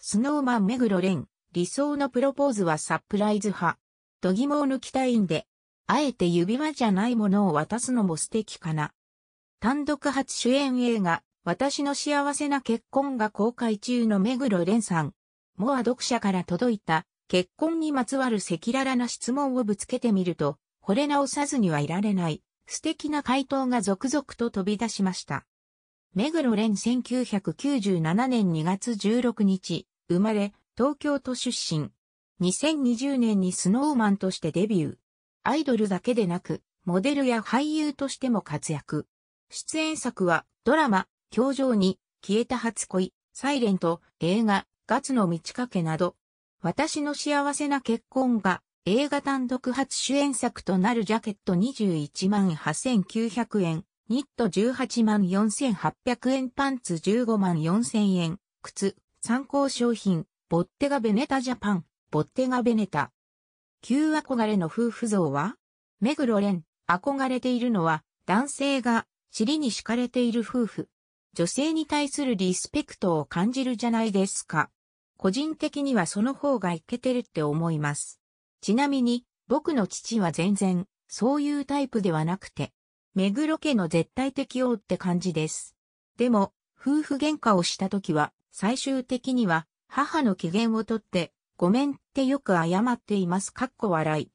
スノーマン目黒蓮、理想のプロポーズはサプライズ派。疑問を抜きたいんで、あえて指輪じゃないものを渡すのも素敵かな。単独初主演映画、私の幸せな結婚が公開中の目黒蓮さん。モア読者から届いた、結婚にまつわる赤裸々な質問をぶつけてみると、惚れ直さずにはいられない、素敵な回答が続々と飛び出しました。目黒蓮1997年2月16日、生まれ、東京都出身。2020年にスノーマンとしてデビュー。アイドルだけでなく、モデルや俳優としても活躍。出演作は、ドラマ、教場に、消えた初恋、サイレント、映画、ガツの満ち欠けなど、私の幸せな結婚が映画単独初主演作となるジャケット21万8900円、ニット18万4800円パンツ15万4000円、靴、参考商品、ボッテガベネタジャパン、ボッテガベネタ。旧憧れの夫婦像は目黒ン、憧れているのは男性が尻に敷かれている夫婦。女性に対するリスペクトを感じるじゃないですか。個人的にはその方がいけてるって思います。ちなみに、僕の父は全然、そういうタイプではなくて、目黒家の絶対的王って感じです。でも、夫婦喧嘩をした時は、最終的には、母の機嫌をとって、ごめんってよく謝っています。かっこ笑い。